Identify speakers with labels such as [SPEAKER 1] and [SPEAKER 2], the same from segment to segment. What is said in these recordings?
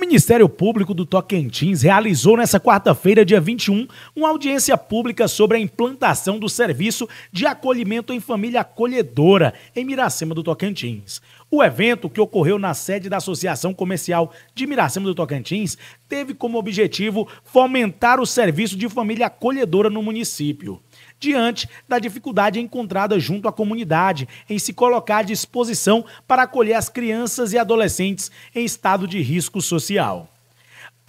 [SPEAKER 1] Ministério Público do Tocantins realizou nesta quarta-feira, dia 21, uma audiência pública sobre a implantação do serviço de acolhimento em família acolhedora em Miracema do Tocantins. O evento, que ocorreu na sede da Associação Comercial de Miracema do Tocantins, teve como objetivo fomentar o serviço de família acolhedora no município diante da dificuldade encontrada junto à comunidade em se colocar à disposição para acolher as crianças e adolescentes em estado de risco social.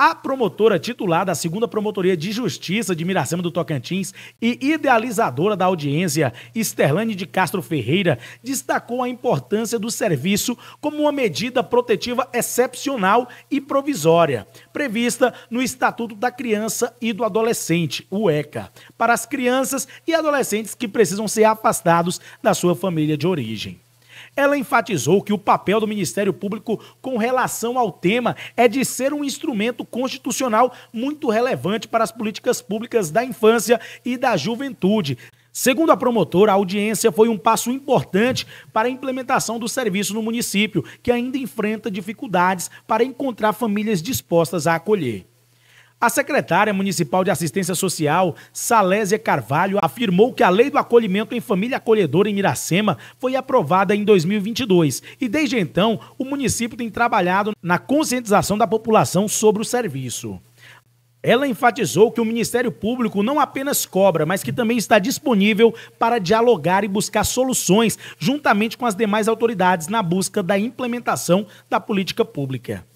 [SPEAKER 1] A promotora titular da segunda Promotoria de Justiça de Miracema do Tocantins e idealizadora da audiência, Esterlane de Castro Ferreira, destacou a importância do serviço como uma medida protetiva excepcional e provisória, prevista no Estatuto da Criança e do Adolescente, o ECA, para as crianças e adolescentes que precisam ser afastados da sua família de origem. Ela enfatizou que o papel do Ministério Público com relação ao tema é de ser um instrumento constitucional muito relevante para as políticas públicas da infância e da juventude. Segundo a promotora, a audiência foi um passo importante para a implementação do serviço no município, que ainda enfrenta dificuldades para encontrar famílias dispostas a acolher. A secretária municipal de assistência social, Salésia Carvalho, afirmou que a lei do acolhimento em família acolhedora em Miracema foi aprovada em 2022 e, desde então, o município tem trabalhado na conscientização da população sobre o serviço. Ela enfatizou que o Ministério Público não apenas cobra, mas que também está disponível para dialogar e buscar soluções juntamente com as demais autoridades na busca da implementação da política pública.